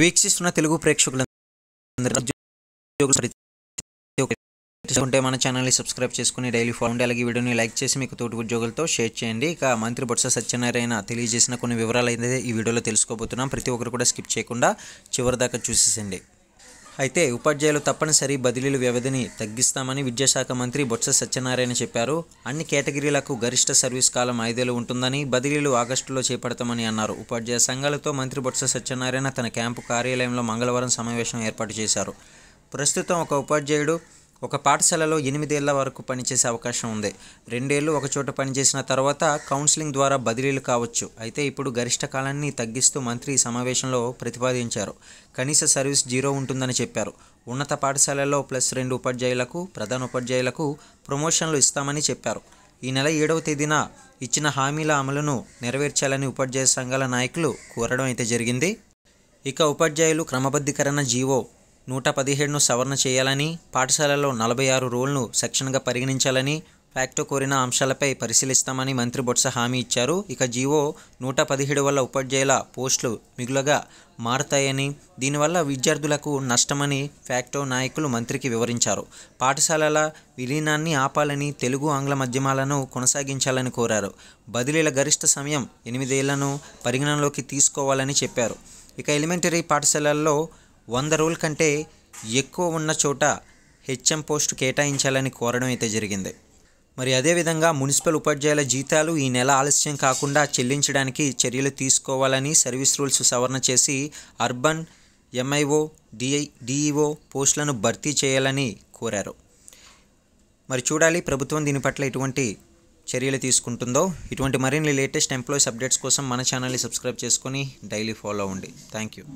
వీక్షిస్తున్న తెలుగు ప్రేక్షకులందరూ ఉంటే మన ఛానల్ని సబ్స్క్రైబ్ చేసుకుని డైలీ ఫాలో ఉండే అలాగే వీడియోని లైక్ చేసి మీకు తోటి ఉద్యోగులతో షేర్ చేయండి ఇక మంత్రి బొత్స సత్యనారాయణ తెలియజేసిన కొన్ని వివరాలు అయితే ఈ వీడియోలో తెలుసుకోబోతున్నాం ప్రతి ఒక్కరు కూడా స్కిప్ చేయకుండా చివరి దాకా చూసేసండి అయితే ఉపాధ్యాయులు తప్పనిసరి బదిలీల వ్యవధిని తగ్గిస్తామని విద్యాశాఖ మంత్రి బొత్స సత్యనారాయణ చెప్పారు అన్ని కేటగిరీలకు గరిష్ట సర్వీస్ కాలం ఐదేళ్లు ఉంటుందని బదిలీలు ఆగస్టులో చేపడతామని అన్నారు ఉపాధ్యాయ సంఘాలతో మంత్రి బొత్స సత్యనారాయణ తన క్యాంపు కార్యాలయంలో మంగళవారం సమావేశం ఏర్పాటు చేశారు ప్రస్తుతం ఒక ఉపాధ్యాయుడు ఒక పాఠశాలలో ఎనిమిదేళ్ల వరకు పనిచేసే అవకాశం ఉంది రెండేళ్లు ఒక చోట పనిచేసిన తర్వాత కౌన్సిలింగ్ ద్వారా బదిలీలు కావచ్చు అయితే ఇప్పుడు గరిష్ట కాలాన్ని తగ్గిస్తూ మంత్రి సమావేశంలో ప్రతిపాదించారు కనీస సర్వీస్ జీరో ఉంటుందని చెప్పారు ఉన్నత పాఠశాలలో ప్లస్ రెండు ఉపాధ్యాయులకు ప్రధాన ఉపాధ్యాయులకు ప్రమోషన్లు ఇస్తామని చెప్పారు ఈ నెల ఏడవ తేదీన ఇచ్చిన హామీల అమలును నెరవేర్చాలని ఉపాధ్యాయ సంఘాల నాయకులు కోరడం అయితే జరిగింది ఇక ఉపాధ్యాయులు క్రమబద్ధీకరణ జీవో నూట పదిహేడును సవరణ చేయాలని పాఠశాలలో నలభై ఆరు రూల్ను సెక్షన్గా పరిగణించాలని ఫ్యాక్టో కోరిన అంశాలపై పరిశీలిస్తామని మంత్రి బొత్స హామీ ఇచ్చారు ఇక జీవో నూట పదిహేడు వల్ల ఉపాధ్యాయుల పోస్టులు మిగులుగా మారుతాయని దీనివల్ల విద్యార్థులకు నష్టమని ఫ్యాక్టో నాయకులు మంత్రికి వివరించారు పాఠశాలల విలీనాన్ని ఆపాలని తెలుగు ఆంగ్ల మాధ్యమాలను కొనసాగించాలని కోరారు బదిలీల గరిష్ట సమయం ఎనిమిదేళ్లను పరిగణనలోకి తీసుకోవాలని చెప్పారు ఇక ఎలిమెంటరీ పాఠశాలల్లో వంద రోజుల కంటే ఎక్కువ ఉన్న చోట హెచ్ఎం పోస్టు కేటాయించాలని కోరడం అయితే జరిగింది మరి అదేవిధంగా మున్సిపల్ ఉపాధ్యాయుల జీతాలు ఈ నెల ఆలస్యం కాకుండా చెల్లించడానికి చర్యలు తీసుకోవాలని సర్వీస్ రూల్స్ సవరణ చేసి అర్బన్ ఎంఐఓ డిఐ డిఈఓ పోస్టులను భర్తీ చేయాలని కోరారు మరి చూడాలి ప్రభుత్వం దీని పట్ల ఎటువంటి చర్యలు తీసుకుంటుందో ఇటువంటి మరిన్ని లేటెస్ట్ ఎంప్లాయీస్ అప్డేట్స్ కోసం మన ఛానల్ని సబ్స్క్రైబ్ చేసుకొని డైలీ ఫాలో అవ్వండి థ్యాంక్ యూ